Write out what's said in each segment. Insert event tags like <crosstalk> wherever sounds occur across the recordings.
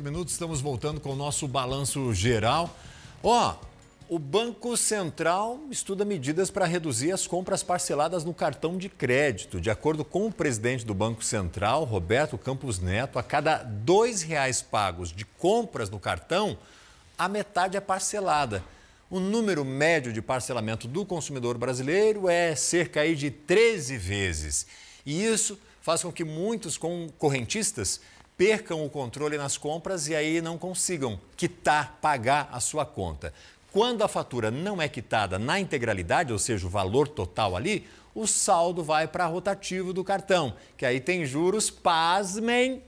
minutos, estamos voltando com o nosso balanço geral. Ó, oh, o Banco Central estuda medidas para reduzir as compras parceladas no cartão de crédito. De acordo com o presidente do Banco Central, Roberto Campos Neto, a cada dois reais pagos de compras no cartão, a metade é parcelada. O número médio de parcelamento do consumidor brasileiro é cerca aí de 13 vezes. E isso faz com que muitos concorrentistas percam o controle nas compras e aí não consigam quitar, pagar a sua conta. Quando a fatura não é quitada na integralidade, ou seja, o valor total ali, o saldo vai para rotativo do cartão, que aí tem juros, pasmem,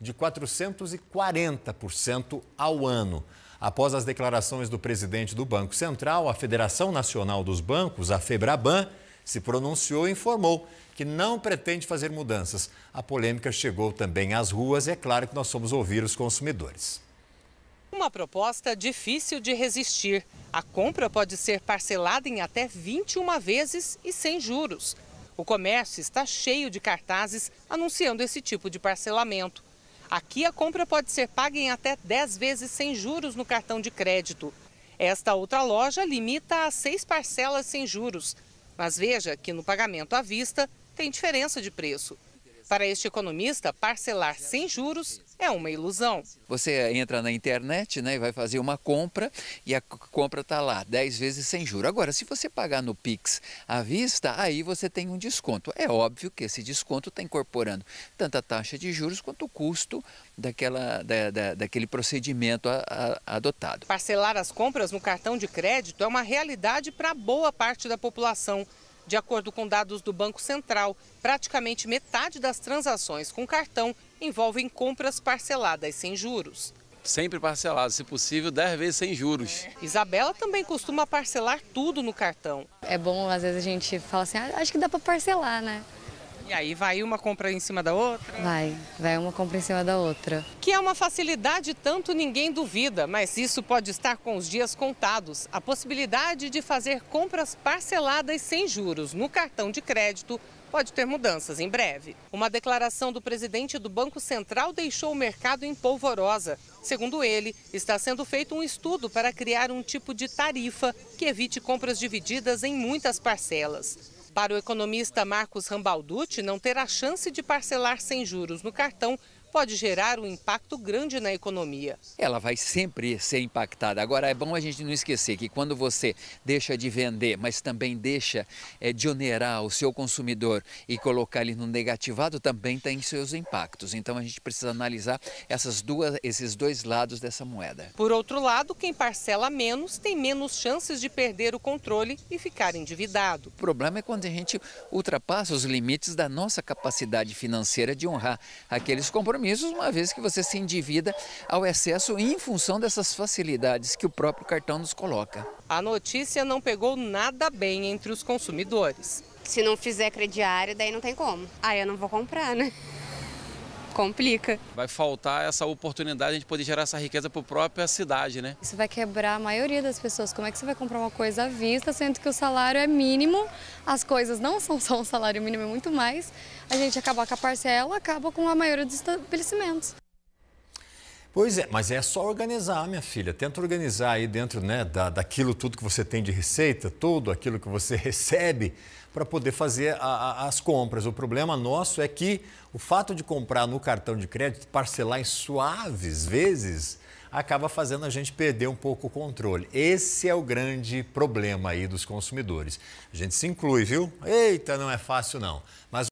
de 440% ao ano. Após as declarações do presidente do Banco Central, a Federação Nacional dos Bancos, a Febraban, se pronunciou e informou que não pretende fazer mudanças. A polêmica chegou também às ruas e é claro que nós fomos ouvir os consumidores. Uma proposta difícil de resistir. A compra pode ser parcelada em até 21 vezes e sem juros. O comércio está cheio de cartazes anunciando esse tipo de parcelamento. Aqui a compra pode ser paga em até 10 vezes sem juros no cartão de crédito. Esta outra loja limita a seis parcelas sem juros. Mas veja que no pagamento à vista tem diferença de preço. Para este economista, parcelar sem juros é uma ilusão. Você entra na internet né, e vai fazer uma compra e a compra está lá 10 vezes sem juro. Agora, se você pagar no Pix à vista, aí você tem um desconto. É óbvio que esse desconto está incorporando tanto a taxa de juros quanto o custo daquela, da, da, daquele procedimento a, a, adotado. Parcelar as compras no cartão de crédito é uma realidade para boa parte da população. De acordo com dados do Banco Central, praticamente metade das transações com cartão envolvem compras parceladas sem juros. Sempre parcelado, se possível, 10 vezes sem juros. É. Isabela também costuma parcelar tudo no cartão. É bom, às vezes a gente fala assim, ah, acho que dá para parcelar, né? E aí vai uma compra em cima da outra? Vai, vai uma compra em cima da outra. Que é uma facilidade tanto ninguém duvida, mas isso pode estar com os dias contados. A possibilidade de fazer compras parceladas sem juros no cartão de crédito pode ter mudanças em breve. Uma declaração do presidente do Banco Central deixou o mercado em polvorosa. Segundo ele, está sendo feito um estudo para criar um tipo de tarifa que evite compras divididas em muitas parcelas. Para o economista Marcos Rambalducci, não ter a chance de parcelar sem juros no cartão pode gerar um impacto grande na economia. Ela vai sempre ser impactada. Agora, é bom a gente não esquecer que quando você deixa de vender, mas também deixa é, de onerar o seu consumidor e colocar ele no negativado, também tem seus impactos. Então, a gente precisa analisar essas duas, esses dois lados dessa moeda. Por outro lado, quem parcela menos tem menos chances de perder o controle e ficar endividado. O problema é quando a gente ultrapassa os limites da nossa capacidade financeira de honrar aqueles compromissos compromissos, uma vez que você se endivida ao excesso em função dessas facilidades que o próprio cartão nos coloca. A notícia não pegou nada bem entre os consumidores. Se não fizer crediário, daí não tem como. Aí ah, eu não vou comprar, né? complica. Vai faltar essa oportunidade de poder gerar essa riqueza para a própria cidade, né? Isso vai quebrar a maioria das pessoas. Como é que você vai comprar uma coisa à vista, sendo que o salário é mínimo, as coisas não são só um salário mínimo, é muito mais. A gente acaba com a parcela, acaba com a maioria dos estabelecimentos. Pois é, mas é só organizar, minha filha. Tenta organizar aí dentro né, da, daquilo tudo que você tem de receita, tudo aquilo que você <laughs> recebe para poder fazer a, a, as compras. O problema nosso é que o fato de comprar no cartão de crédito, parcelar em suaves vezes, acaba fazendo a gente perder um pouco o controle. Esse é o grande problema aí dos consumidores. A gente se inclui, viu? Eita, não é fácil não. Mas